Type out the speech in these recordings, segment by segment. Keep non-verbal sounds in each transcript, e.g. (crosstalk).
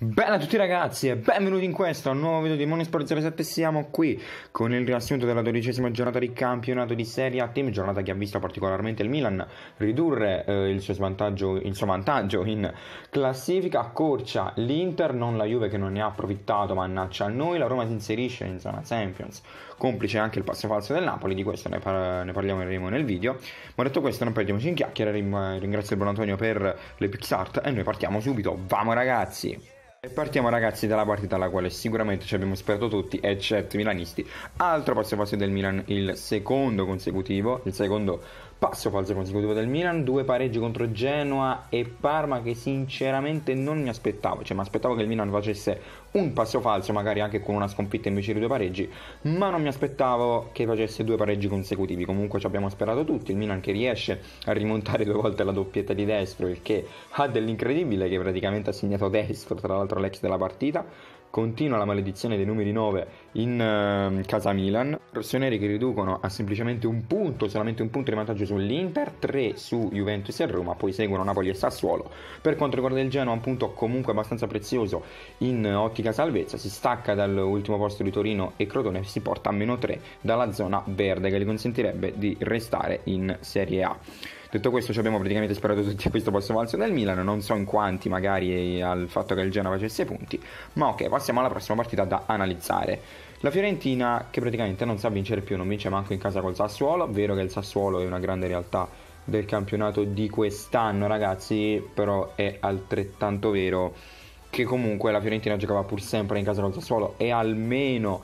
Bella a tutti ragazzi e benvenuti in questo nuovo video di Monisport 07 siamo qui con il riassunto della dodicesima giornata di campionato di Serie A Team giornata che ha visto particolarmente il Milan ridurre eh, il, suo svantaggio, il suo vantaggio in classifica accorcia l'Inter, non la Juve che non ne ha approfittato mannaccia a noi la Roma si inserisce in zona Champions complice anche il passo falso del Napoli di questo ne, par- ne parleremo nel video ma detto questo non perdiamoci in chiacchiere ringrazio il buon Antonio per le PixArt e noi partiamo subito, vamo ragazzi! E partiamo ragazzi dalla partita alla quale sicuramente ci abbiamo sperato tutti, eccetto i milanisti. Altro passo passo del Milan, il secondo consecutivo, il secondo passo falso consecutivo del Milan, due pareggi contro Genoa e Parma che sinceramente non mi aspettavo, cioè mi aspettavo che il Milan facesse un passo falso magari anche con una sconfitta invece di due pareggi, ma non mi aspettavo che facesse due pareggi consecutivi, comunque ci abbiamo sperato tutti, il Milan che riesce a rimontare due volte la doppietta di destro, il che ha dell'incredibile che praticamente ha segnato destro, tra l'altro l'ex della partita, Continua la maledizione dei numeri 9 in uh, casa Milan. Rossoneri che riducono a semplicemente un punto, solamente un punto di vantaggio sull'Inter, 3 su Juventus e Roma, poi seguono Napoli e Sassuolo. Per quanto riguarda il Genoa, un punto comunque abbastanza prezioso in eh, ottica salvezza, si stacca dall'ultimo posto di Torino e Crotone si porta a meno 3 dalla zona verde che gli consentirebbe di restare in Serie A. Detto questo, ci abbiamo praticamente sperato tutti a questo posto alzo del Milan. Non so in quanti, magari al fatto che il Genoa facesse punti. Ma ok, passiamo alla prossima partita da analizzare. La Fiorentina che praticamente non sa vincere più, non vince manco in casa col Sassuolo, vero che il Sassuolo è una grande realtà del campionato di quest'anno ragazzi, però è altrettanto vero che comunque la Fiorentina giocava pur sempre in casa col Sassuolo e almeno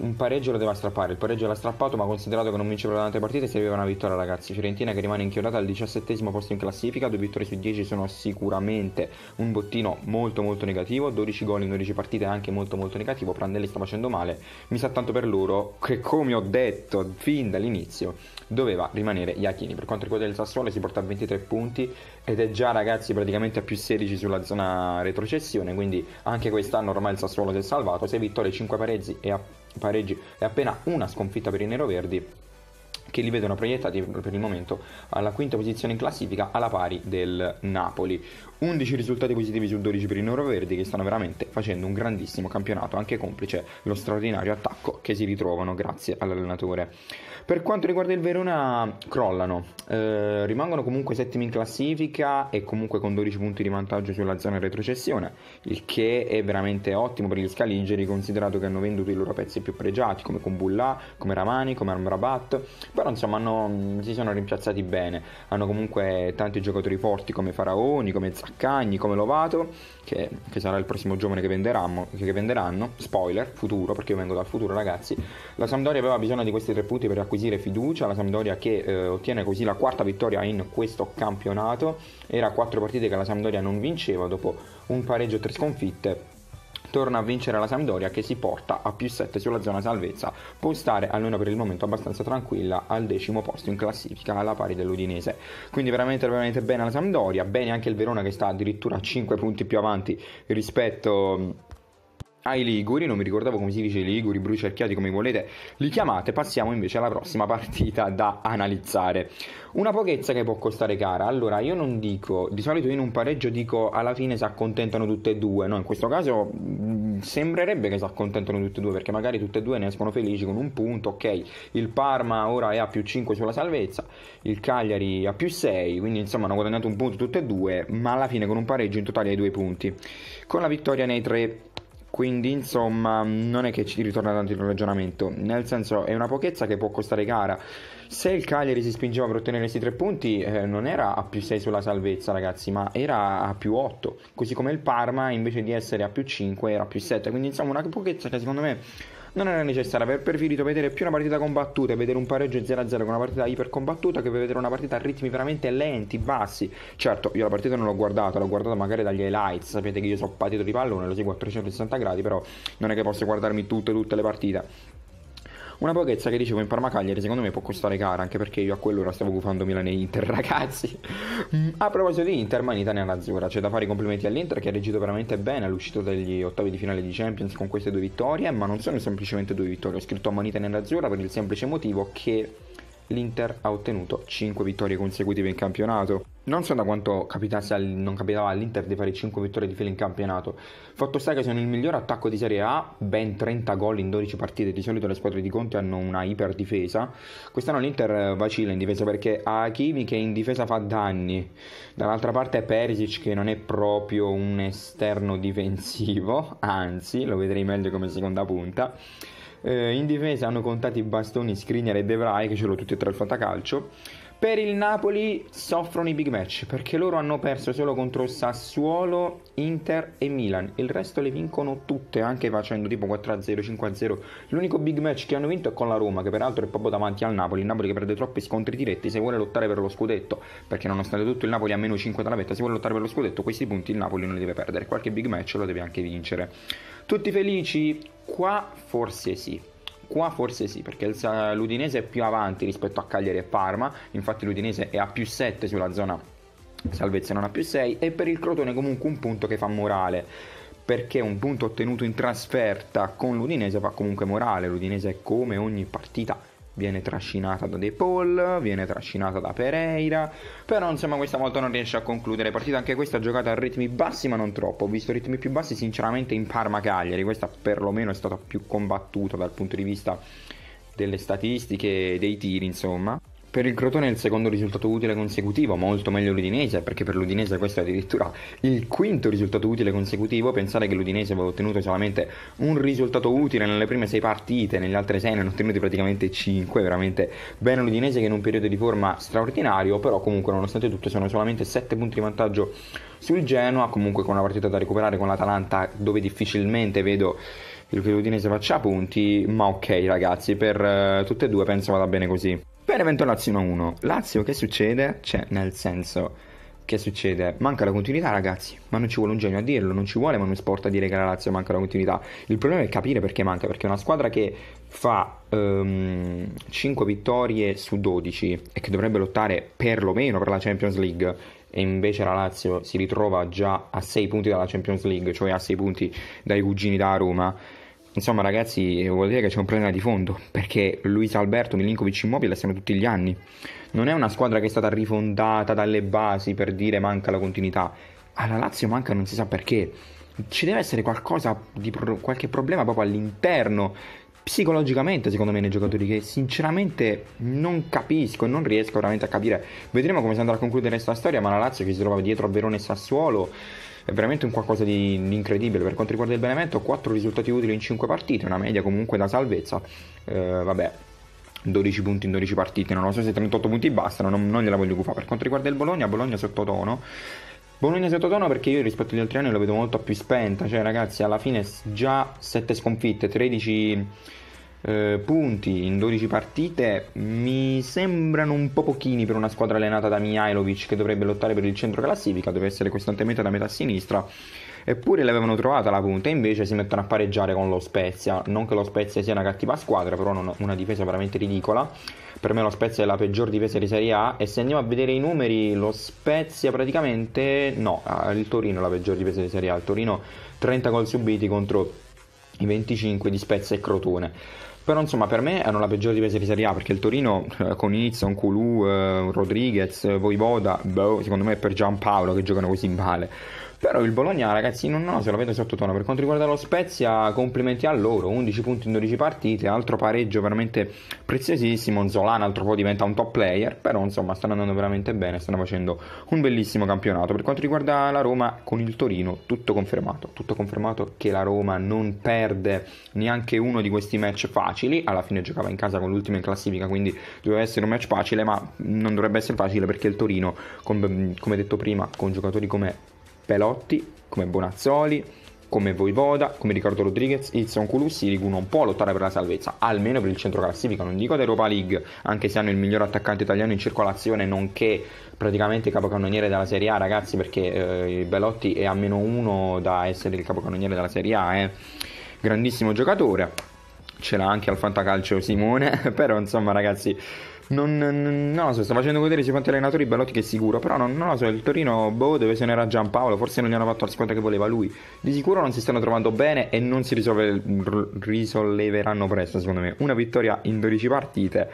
un pareggio lo deve strappare. Il pareggio l'ha strappato, ma considerato che non vince per le tante partite, serviva una vittoria, ragazzi. Fiorentina che rimane inchiodata al 17 posto in classifica. Due vittorie su 10 sono sicuramente un bottino molto, molto negativo. 12 gol in 12 partite è anche molto, molto negativo. Prandelli sta facendo male. Mi sa tanto per loro che, come ho detto fin dall'inizio, doveva rimanere Iachini. Per quanto riguarda il Sassuolo, si porta a 23 punti ed è già, ragazzi, praticamente a più 16 sulla zona retrocessione. Quindi anche quest'anno ormai il Sassuolo si è salvato. 6 vittorie, 5 pareggi e a pareggi e appena una sconfitta per i neroverdi che li vedono proiettati per il momento alla quinta posizione in classifica alla pari del Napoli. 11 risultati positivi su 12 per i noroverdi che stanno veramente facendo un grandissimo campionato, anche complice lo straordinario attacco che si ritrovano grazie all'allenatore. Per quanto riguarda il Verona, crollano, eh, rimangono comunque settimi in classifica e comunque con 12 punti di vantaggio sulla zona retrocessione, il che è veramente ottimo per gli scaligeri considerato che hanno venduto i loro pezzi più pregiati come Kumbulla, come Ramani, come Amrabat però insomma hanno, mm, si sono rimpiazzati bene, hanno comunque tanti giocatori forti come Faraoni, come Zaccagni, come Lovato, che, che sarà il prossimo giovane che, che venderanno, spoiler, futuro, perché io vengo dal futuro ragazzi, la Sampdoria aveva bisogno di questi tre punti per acquisire fiducia, la Sampdoria che eh, ottiene così la quarta vittoria in questo campionato, era quattro partite che la Sampdoria non vinceva dopo un pareggio e tre sconfitte torna a vincere la Sampdoria che si porta a più 7 sulla zona salvezza, può stare almeno per il momento abbastanza tranquilla al decimo posto in classifica alla pari dell'Udinese. Quindi veramente veramente bene la Sampdoria, bene anche il Verona che sta addirittura 5 punti più avanti rispetto ai Liguri, non mi ricordavo come si dice Liguri, brucerchiati come volete, li chiamate, passiamo invece alla prossima (laughs) partita da analizzare. Una pochezza che può costare cara, allora io non dico, di solito in un pareggio dico alla fine si accontentano tutte e due, no in questo caso mm, sembrerebbe che si accontentano tutte e due perché magari tutte e due ne escono felici con un punto, ok, il Parma ora è a più 5 sulla salvezza, il Cagliari a più 6, quindi insomma hanno guadagnato un punto tutte e due, ma alla fine con un pareggio in totale ai due punti. Con la vittoria nei tre quindi insomma non è che ci ritorna tanto il ragionamento, nel senso è una pochezza che può costare gara. Se il Cagliari si spingeva per ottenere questi tre punti eh, non era a più 6 sulla salvezza ragazzi, ma era a più 8, così come il Parma invece di essere a più 5 era a più 7, quindi insomma una pochezza che secondo me non era necessario, Avrei preferito vedere più una partita combattuta e vedere un pareggio 0-0 con una partita ipercombattuta che vedere una partita a ritmi veramente lenti, bassi. Certo, io la partita non l'ho guardata, l'ho guardata magari dagli highlights, sapete che io sono patito di pallone, lo seguo a 360 gradi, però non è che posso guardarmi tutte, tutte le partite. Una pochezza che dicevo in Parma Cagliari, secondo me può costare cara, anche perché io a quell'ora stavo gufando Milan e Inter, (laughs) ragazzi. Mm, a proposito di Inter, manita nell'azzurra, c'è da fare i complimenti all'Inter che ha reggito veramente bene all'uscita degli ottavi di finale di Champions con queste due vittorie, ma non sono semplicemente due vittorie, ho scritto a manita nell'azzurra per il semplice motivo che l'Inter ha ottenuto 5 vittorie consecutive in campionato. Non so da quanto capitasse al, non capitava all'Inter di fare 5 vittorie di fila in campionato. Fatto sta che sono il miglior attacco di Serie A, ben 30 gol in 12 partite. Di solito le squadre di Conte hanno una iperdifesa. Quest'anno l'Inter vacilla in difesa perché ha Hakimi che in difesa fa danni. Dall'altra parte è Perisic che non è proprio un esterno difensivo, (laughs) anzi lo vedrei meglio come seconda punta. Eh, in difesa hanno contato i bastoni Skriniar e De Vrij che ce l'ho tutti e tre al fantacalcio per il Napoli soffrono i big match perché loro hanno perso solo contro Sassuolo, Inter e Milan. Il resto le vincono tutte, anche facendo tipo 4-0, 5-0. L'unico big match che hanno vinto è con la Roma, che peraltro è proprio davanti al Napoli. Il Napoli che perde troppi scontri diretti se vuole lottare per lo scudetto, perché nonostante tutto il Napoli ha meno 5 dalla vetta, se vuole lottare per lo scudetto, questi punti il Napoli non li deve perdere. Qualche big match lo deve anche vincere. Tutti felici? Qua forse sì Qua forse sì, perché il, l'Udinese è più avanti rispetto a Cagliari e Parma, infatti l'Udinese è a più 7 sulla zona salvezza, non a più 6, e per il Crotone comunque un punto che fa morale perché un punto ottenuto in trasferta con l'Udinese fa comunque morale. L'Udinese è come ogni partita viene trascinata da De Paul, viene trascinata da Pereira, però insomma questa volta non riesce a concludere, partita anche questa giocata a ritmi bassi ma non troppo, ho visto ritmi più bassi sinceramente in Parma-Cagliari, questa perlomeno è stata più combattuta dal punto di vista delle statistiche, dei tiri insomma. Per il Crotone è il secondo risultato utile consecutivo, molto meglio l'Udinese, perché per l'Udinese questo è addirittura il quinto risultato utile consecutivo. Pensare che l'Udinese aveva ottenuto solamente un risultato utile nelle prime sei partite, nelle altre sei ne hanno ottenuti praticamente cinque, veramente bene l'Udinese che in un periodo di forma straordinario, però comunque nonostante tutto sono solamente sette punti di vantaggio sul Genoa, comunque con una partita da recuperare con l'Atalanta dove difficilmente vedo che l'Udinese faccia punti, ma ok ragazzi, per eh, tutte e due penso vada bene così. Benevento Lazio 1-1. Lazio che succede? Cioè, nel senso, che succede? Manca la continuità, ragazzi. Ma non ci vuole un genio a dirlo, non ci vuole Manu Sport a dire che la Lazio manca la continuità. Il problema è capire perché manca, perché una squadra che fa um, ehm, 5 vittorie su 12 e che dovrebbe lottare perlomeno per la Champions League e invece la Lazio si ritrova già a 6 punti dalla Champions League, cioè a 6 punti dai cugini da Roma Insomma ragazzi vuol dire che c'è un problema di fondo perché Luis Alberto, Milinkovic Immobile siamo tutti gli anni. Non è una squadra che è stata rifondata dalle basi per dire manca la continuità. Alla Lazio manca non si sa perché. Ci deve essere qualcosa di qualche problema proprio all'interno psicologicamente secondo me nei giocatori che sinceramente non capisco non riesco veramente a capire. Vedremo come si andrà a concludere questa storia, ma la Lazio che si trova dietro a Verone e Sassuolo è veramente un qualcosa di, incredibile. Per quanto riguarda il Benevento, 4 risultati utili in 5 partite, una media comunque da salvezza. Eh, vabbè, 12 punti in 12 partite, non lo so se 38 punti bastano, non, non gliela voglio gufare. Per quanto riguarda il Bologna, Bologna sottotono. Bologna sottotono perché io rispetto agli altri anni la vedo molto più spenta, cioè ragazzi alla fine già 7 sconfitte, 13 eh, punti in 12 partite mi sembrano un po' pochini per una squadra allenata da Mihailovic che dovrebbe lottare per il centro classifica, deve essere costantemente da metà sinistra. Eppure l'avevano trovata la punta, e invece si mettono a pareggiare con lo Spezia. Non che lo Spezia sia una cattiva squadra, però non una difesa veramente ridicola. Per me lo Spezia è la peggior difesa di Serie A e se andiamo a vedere i numeri, lo Spezia praticamente no, ah, il Torino è la peggior difesa di Serie A, il Torino 30 gol subiti contro i 25 di Spezia e Crotone però insomma per me erano la peggiore difesa di Serie A perché il Torino eh, con Inizio, Kulu, eh, Rodriguez, eh, Voivoda boh, secondo me è per Giampaolo che giocano così male però il Bologna, ragazzi, non no, se la vedo sottotono. Per quanto riguarda lo Spezia, complimenti a loro: 11 punti in 12 partite, altro pareggio veramente preziosissimo. Zolan, altro po' diventa un top player. Però, insomma, stanno andando veramente bene. Stanno facendo un bellissimo campionato. Per quanto riguarda la Roma, con il Torino, tutto confermato. Tutto confermato che la Roma non perde neanche uno di questi match facili. Alla fine giocava in casa con l'ultima in classifica, quindi doveva essere un match facile, ma non dovrebbe essere facile perché il Torino, come detto prima, con giocatori come Pelotti, come Bonazzoli, come Voivoda, come Riccardo Rodriguez, Ilson Culussi Riguno un po' a lottare per la salvezza, almeno per il centro classifica, non dico ad Europa League, anche se hanno il miglior attaccante italiano in circolazione, nonché praticamente capocannoniere della Serie A, ragazzi, perché eh, Belotti è a meno uno da essere il capocannoniere della Serie A, eh. grandissimo giocatore. Ce l'ha anche al fantacalcio Simone, (laughs) però insomma ragazzi non, non, lo so, sto facendo vedere godere quanti allenatori Bellotti che è sicuro, però non, non, lo so, il Torino, boh, dove se n'era Giampaolo, forse non gli hanno fatto la squadra che voleva lui. Di sicuro non si stanno trovando bene e non si risolve, risolleveranno presto, secondo me. Una vittoria in 12 partite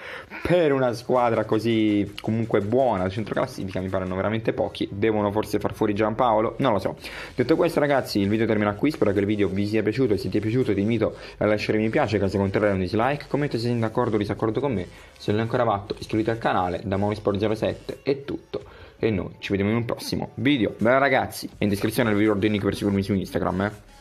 per una squadra così comunque buona, centro classifica, mi paranno veramente pochi. Devono forse far fuori Giampaolo, non lo so. Detto questo ragazzi, il video termina qui, spero che il video vi sia piaciuto e se ti è piaciuto ti invito a lasciare mi piace, caso contrario un dislike, commenta se sei d'accordo o disaccordo con me, se non è ancora fatto fatto, iscriviti al canale, da Monisport07 è tutto e noi ci vediamo in un prossimo video. Bella ragazzi, in descrizione vi ordini che per seguirmi su Instagram. Eh.